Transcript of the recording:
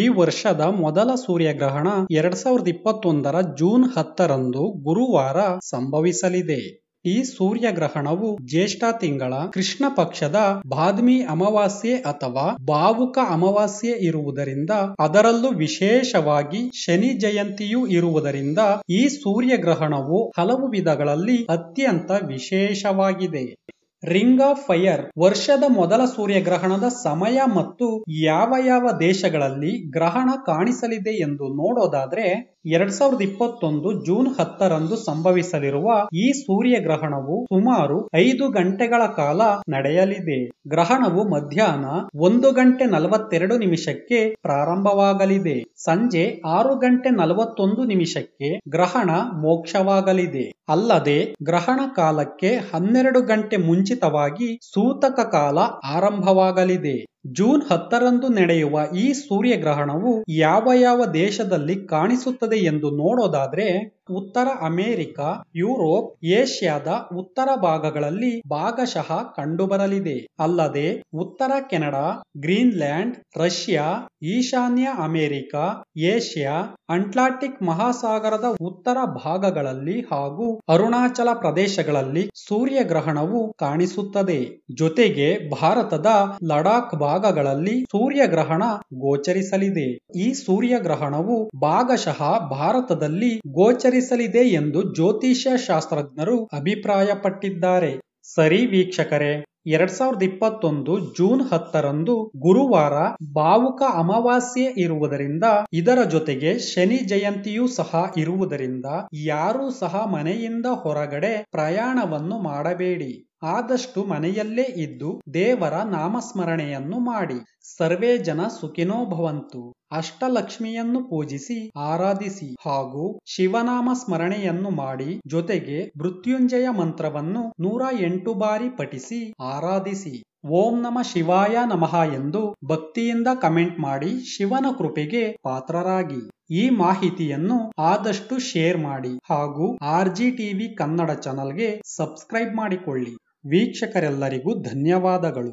ಈ ವರ್ಷದ ಮೊದಲ ಸೂರ್ಯಗ್ರಹಣ ಎರಡ್ ಸಾವಿರದ ಇಪ್ಪತ್ತೊಂದರ ಜೂನ್ ಹತ್ತರಂದು ಗುರುವಾರ ಸಂಭವಿಸಲಿದೆ ಈ ಸೂರ್ಯಗ್ರಹಣವು ಜ್ಯೇಷ್ಠ ತಿಂಗಳ ಕೃಷ್ಣ ಪಕ್ಷದ ಬಾದ್ಮಿ ಅಮಾವಾಸ್ಯೆ ಅಥವಾ ಭಾವುಕ ಅಮಾವಾಸ್ಯೆ ಇರುವುದರಿಂದ ಅದರಲ್ಲೂ ವಿಶೇಷವಾಗಿ ಶನಿ ಜಯಂತಿಯೂ ಇರುವುದರಿಂದ ಈ ಸೂರ್ಯಗ್ರಹಣವು ಹಲವು ವಿಧಗಳಲ್ಲಿ ಅತ್ಯಂತ ವಿಶೇಷವಾಗಿದೆ ರಿಂಗ್ ಆಫ್ ಫೈರ್ ವರ್ಷದ ಮೊದಲ ಸೂರ್ಯಗ್ರಹಣದ ಸಮಯ ಮತ್ತು ಯಾವ ಯಾವ ದೇಶಗಳಲ್ಲಿ ಗ್ರಹಣ ಕಾಣಿಸಲಿದೆ ಎಂದು ನೋಡೋದಾದ್ರೆ ಎರಡ್ ಸಾವಿರದ ಇಪ್ಪತ್ತೊಂದು ಜೂನ್ ಹತ್ತರಂದು ಸಂಭವಿಸಲಿರುವ ಈ ಸೂರ್ಯಗ್ರಹಣವು ಸುಮಾರು ಐದು ಗಂಟೆಗಳ ಕಾಲ ನಡೆಯಲಿದೆ ಗ್ರಹಣವು ಮಧ್ಯಾಹ್ನ ಒಂದು ಗಂಟೆ ನಲವತ್ತೆರಡು ನಿಮಿಷಕ್ಕೆ ಪ್ರಾರಂಭವಾಗಲಿದೆ ಸಂಜೆ ಆರು ಗಂಟೆ ನಲವತ್ತೊಂದು ನಿಮಿಷಕ್ಕೆ ಗ್ರಹಣ ಮೋಕ್ಷವಾಗಲಿದೆ ಅಲ್ಲದೆ ಗ್ರಹಣ ಕಾಲಕ್ಕೆ ಹನ್ನೆರಡು ಗಂಟೆ ಮುಂಚೆ ಮುಂಚಿತವಾಗಿ ಸೂತಕ ಕಾಲ ಆರಂಭವಾಗಲಿದೆ ಜೂನ್ ಹತ್ತರಂದು ನಡೆಯುವ ಈ ಸೂರ್ಯಗ್ರಹಣವು ಯಾವ ಯಾವ ದೇಶದಲ್ಲಿ ಕಾಣಿಸುತ್ತದೆ ಎಂದು ನೋಡೋದಾದ್ರೆ ಉತ್ತರ ಅಮೆರಿಕ ಯುರೋಪ್ ಏಷ್ಯಾದ ಉತ್ತರ ಭಾಗಗಳಲ್ಲಿ ಭಾಗಶಃ ಕಂಡುಬರಲಿದೆ ಅಲ್ಲದೆ ಉತ್ತರ ಕೆನಡಾ ಗ್ರೀನ್ಲ್ಯಾಂಡ್ ರಷ್ಯಾ ಈಶಾನ್ಯ ಅಮೆರಿಕ ಏಷ್ಯಾ ಅಂಟ್ಲಾಂಟಿಕ್ ಮಹಾಸಾಗರದ ಉತ್ತರ ಭಾಗಗಳಲ್ಲಿ ಹಾಗೂ ಅರುಣಾಚಲ ಪ್ರದೇಶಗಳಲ್ಲಿ ಸೂರ್ಯಗ್ರಹಣವು ಕಾಣಿಸುತ್ತದೆ ಜೊತೆಗೆ ಭಾರತದ ಲಡಾಖ್ ಭಾಗಗಳಲ್ಲಿ ಸೂರ್ಯಗ್ರಹಣ ಗೋಚರಿಸಲಿದೆ ಈ ಸೂರ್ಯಗ್ರಹಣವು ಭಾಗಶಃ ಭಾರತದಲ್ಲಿ ಗೋಚರಿಸಲಿದೆ ಎಂದು ಜ್ಯೋತಿಷ್ಯ ಶಾಸ್ತ್ರಜ್ಞರು ಅಭಿಪ್ರಾಯಪಟ್ಟಿದ್ದಾರೆ ಸರಿ ವೀಕ್ಷಕರೇ ಎರಡ್ ಸಾವಿರದ ಇಪ್ಪತ್ತೊಂದು ಜೂನ್ ಹತ್ತರಂದು ಗುರುವಾರ ಭಾವುಕ ಅಮಾವಾಸ್ಯೆ ಇರುವುದರಿಂದ ಇದರ ಜೊತೆಗೆ ಶನಿ ಜಯಂತಿಯೂ ಸಹ ಇರುವುದರಿಂದ ಯಾರೂ ಸಹ ಮನೆಯಿಂದ ಹೊರಗಡೆ ಪ್ರಯಾಣವನ್ನು ಮಾಡಬೇಡಿ ಆದಷ್ಟು ಮನೆಯಲ್ಲೇ ಇದ್ದು ದೇವರ ನಾಮಸ್ಮರಣೆಯನ್ನು ಮಾಡಿ ಸರ್ವೇ ಜನ ಸುಖಿನೋ ಭವಂತು ಅಷ್ಟಲಕ್ಷ್ಮಿಯನ್ನು ಪೂಜಿಸಿ ಆರಾಧಿಸಿ ಹಾಗೂ ಶಿವನಾಮ ಸ್ಮರಣೆಯನ್ನು ಮಾಡಿ ಜೊತೆಗೆ ಮೃತ್ಯುಂಜಯ ಮಂತ್ರವನ್ನು ನೂರ ಎಂಟು ಬಾರಿ ಪಠಿಸಿ ಆರಾಧಿಸಿ ಓಂ ನಮ ಶಿವಾಯ ನಮಃ ಎಂದು ಭಕ್ತಿಯಿಂದ ಕಮೆಂಟ್ ಮಾಡಿ ಶಿವನ ಕೃಪೆಗೆ ಪಾತ್ರರಾಗಿ ಈ ಮಾಹಿತಿಯನ್ನು ಆದಷ್ಟು ಶೇರ್ ಮಾಡಿ ಹಾಗೂ ಆರ್ ಜಿ ಟಿವಿ ಕನ್ನಡ ಚಾನಲ್ಗೆ ಸಬ್ಸ್ಕ್ರೈಬ್ ಮಾಡಿಕೊಳ್ಳಿ ವೀಕ್ಷಕರೆಲ್ಲರಿಗೂ ಧನ್ಯವಾದಗಳು